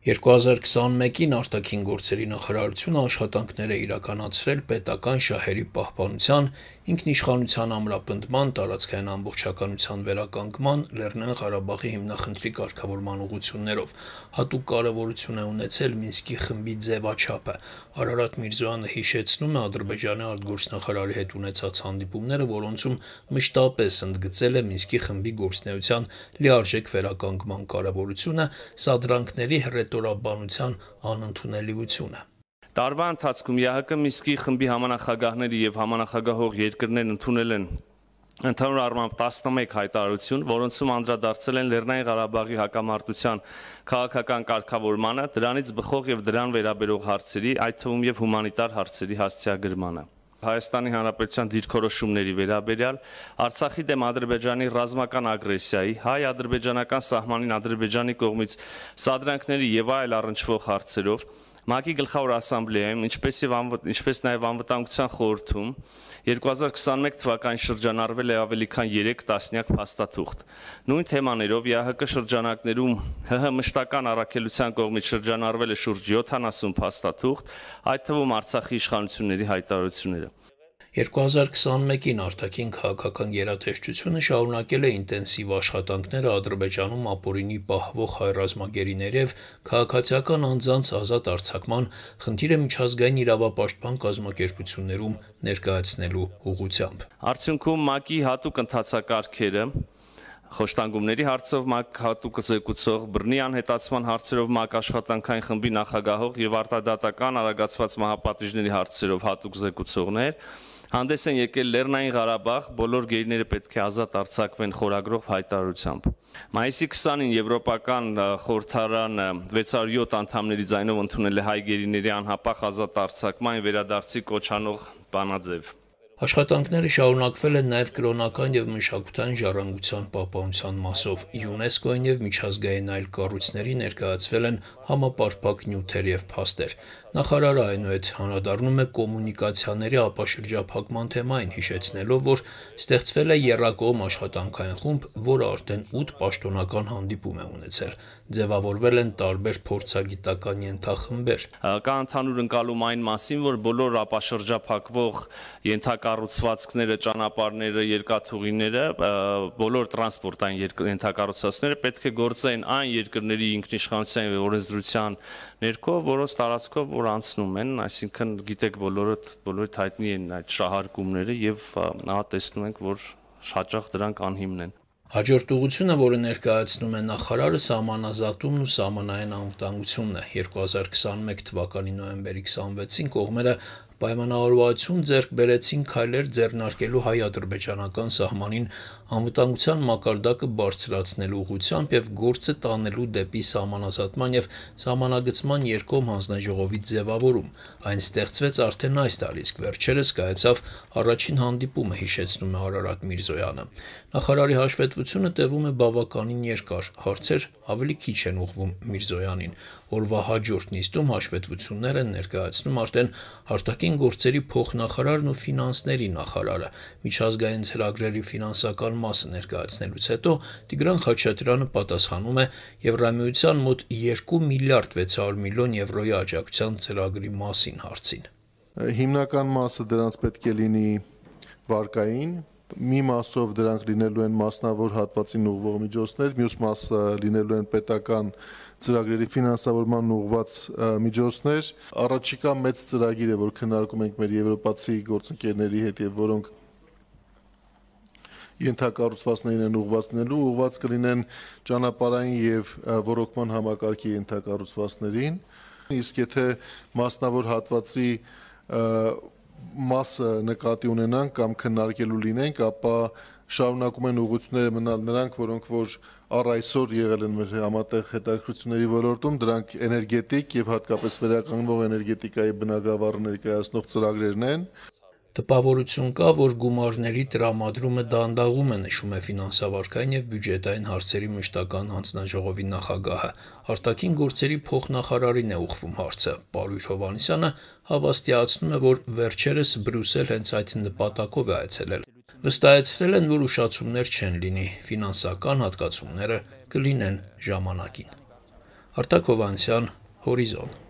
2021-ին արտաքին գործերի նախարարությունը աշխատանքներ է իրականացրել պետական շահերի պահպանության, ինքնիշխանության ամրապնդման, տարածքային ամբողջականության վերականգնման, Լեռնային Ղարաբաղի հիմնախնդրի կարգավորման ուղղություններով։ Հատուկ կարևորություն է ունեցել Մինսկի խմբի ձևաչափը։ Արարատ Միրզոյանը հիշեցնում է Ադրբեջանի արտգործնախարարի հետ ունեցած հանդիպումները, որոնցում մշտապես ընդգծել է Մինսկի խմբի գործունեության լիարժեք վերականգնման կարևորությունը, սադրանքների հրետ կոլեկտորաբանության անընդունելիությունը։ Տարվա ընթացքում ՀՀԿ Միսկի խմբի համանախագահների եւ համանախագահող երկրներն ընդունել են Ընդհանուր առմամբ 11 հայտարարություն, որոնցում անդրադարձել են Լեռնային Ղարաբաղի հակամարտության քաղաքական կարգավորմանը, դրանից բխող եւ դրան վերաբերող հարցերի, այդ թվում եւ հումանիտար հարցերի հասցեագրմանը։ Հայաստանի Հանրապետության դիրքորոշումների վերաբերյալ, Արցախի դեմ Ադրբեջանի ռազմական ագրեսիայի, հայ-ադրբեջանական սահմանին Ադրբեջանի կողմից սադրանքների եւ այլ առնչվող հարցերով, ՄԱԿ-ի գլխավոր ասամբլեայում, ինչպես եւ ինչպես նաեւ անվտանգության խորհրդում 2021 թվականի շրջանառվել է ավելի քան 3 տասնյակ փաստաթուղթ։ Նույն թեմաներով ՀՀԿ շրջանակներում ՀՀ մշտական առաքելության կողմից շրջանառվել է շուրջ 70 փաստաթուղթ, այդ թվում Արցախի իշխանությունների հայտարարությունները։ 2021-ին արտաքին քաղաքական գերատեսչությունը շարունակել է ինտենսիվ աշխատանքները Ադրբեջանում ապօրինի պահվող հայ ռազմագերիների եւ քաղաքացիական անձանց ազատ արձակման խնդիրը միջազգային իրավապաշտպան կազմակերպություններում ներկայացնելու ուղղությամբ։ Արդյունքում ՄԱԿ-ի հատուկ ընդհանրակարգերը Խոշտանգումների հարցով ՄԱԿ հատուկ զեկուցող բռնի անհետացման հարցերով ՄԱԿ աշխատանքային խմբի նախագահող եւ արտադատական արագացված մահապատիժների հարցերով հատուկ զեկուցողներ Հանդես են եկել Լեռնային Ղարաբաղ, բոլոր գերիները պետք է ազատ արձակվեն խորագրով հայտարարությամբ։ Մայիսի 20-ին Եվրոպական խորհրդարանը 607 անդամների ձայնով ընդունել է հայ գերիների անհապաղ ազատ արձակման վերադարձի կոչանող բանաձև։ Աշխատանքները շարունակվել են նաև կրոնական եւ մշակութային ժառանգության պահպանության մասով։ ՅՈՒՆԵՍԿՕ-ին եւ միջազգային այլ կառույցների ներկայացվել են համապարփակ նյութեր եւ փաստեր։ Նախարարը այնուհետ հանրադառնում է կոմունիկացիաների ապաշրջափակման թեմային, հիշեցնելով, որ ստեղծվել է Եռակողմ աշխատանքային խումբ, որը արդեն 8 պաշտոնական հանդիպում է ունեցել։ Ձևավորվել են տարբեր փորձագիտական ենթախմբեր։ Կա ընդհանուր ընկալում այն մասին, որ բոլոր ապաշրջափակվող ենթակա կառուցվածքները, ճանապարհները, երկաթուղիները, բոլոր տրանսպորտային ենթակառուցվածքները պետք է գործեն այն երկրների ինքնիշխանության օրենսդրության ներքո, որոնց տարածքով որ անցնում են, այսինքն գիտեք բոլորը բոլորի հայտնի են այդ շահարկումները եւ ահա տեսնում ենք, որ շաճախ դրանք անհիմն են։ Հաջորդ ուղությունը, որը ներկայացնում է նախարարը, սահմանազատումն ու սահմանային անվտանգությունն է։ 2021 թվականի նոյեմբերի 26-ին կողմերը պայմանավորվածություն ձեռք բերեցին քայլեր ձեռնարկելու հայ-ադրբեջանական սահմանին անվտանգության մակարդակը բարձրացնելու ուղղությամբ եւ գործը տանելու դեպի սահմանազատման եւ սահմանագծման երկկողմ հանձնաժողովի ձևավորում։ Այն ստեղծվեց արդեն այս տարի, իսկ վերջերս կայացավ առաջին հանդիպումը, հիշեցնում է Արարատ Միրզոյանը։ Նախարարի հաշվետվությունը տևում է բավականին երկար, հարցեր ավելի քիչ են ուղվում Միրզոյանին։ Օրվա հաջորդ նիստում հաշվետվություններ են ներկայացնում արդեն հարտակին Արտաքին գործերի փոխնախարարն ու ֆինանսների նախարարը միջազգային ծրագրերի ֆինանսական մասը ներկայացնելուց հետո Տիգրան Խաչատրյանը պատասխանում է Եվրամիության մոտ 2 միլիարդ 600 միլիոն եվրոյի աջակցության ծրագրի մասին հարցին։ Հիմնական մասը դրանց պետք է լինի վարկային մի մասով դրանք լինելու են մասնավոր հատվածին ուղղվող միջոցներ, մյուս մասը լինելու են պետական ծրագրերի ֆինանսավորման ուղղված միջոցներ։ Առաջիկա մեծ ծրագիրը, որ քննարկում ենք մեր եվրոպացի գործընկերների հետ եւ որոնք ենթակառուցվածներին են ուղված լինելու, ուղված կլինեն ճանապարհային եւ ռոռոկման համակարգի ենթակառուցվածներին։ Իսկ եթե մասնավոր հատվածի և, մասը նկատի ունենանք կամ քննարկելու լինենք, ապա շարունակում են ուղղությունները մնալ նրանք, որոնք որ առ այսօր եղել են մեր համատեղ հետաքրությունների ոլորտում, դրանք էներգետիկ եւ հատկապես վերականգնող էներգետիկայի բնագավառ ներկայացնող ծրագրերն են, են Տպավորություն կա, որ գումարների տրամադրումը դանդաղում է, նշում է ֆինանսավարքային եւ բյուջետային հարցերի մշտական հանձնաժողովի նախագահը։ Արտաքին գործերի փոխնախարարին է ուղղվում հարցը։ Պարույր Հովանիսյանը հավաստիացնում է, որ վերջերս Բրյուսել հենց այդ նպատակով է այցելել։ Վստահեցրել են, որ ուշացումներ չեն լինի, ֆինանսական հատկացումները կլինեն ժամանակին։ Արտակ Հովանիսյան, Հորիզոն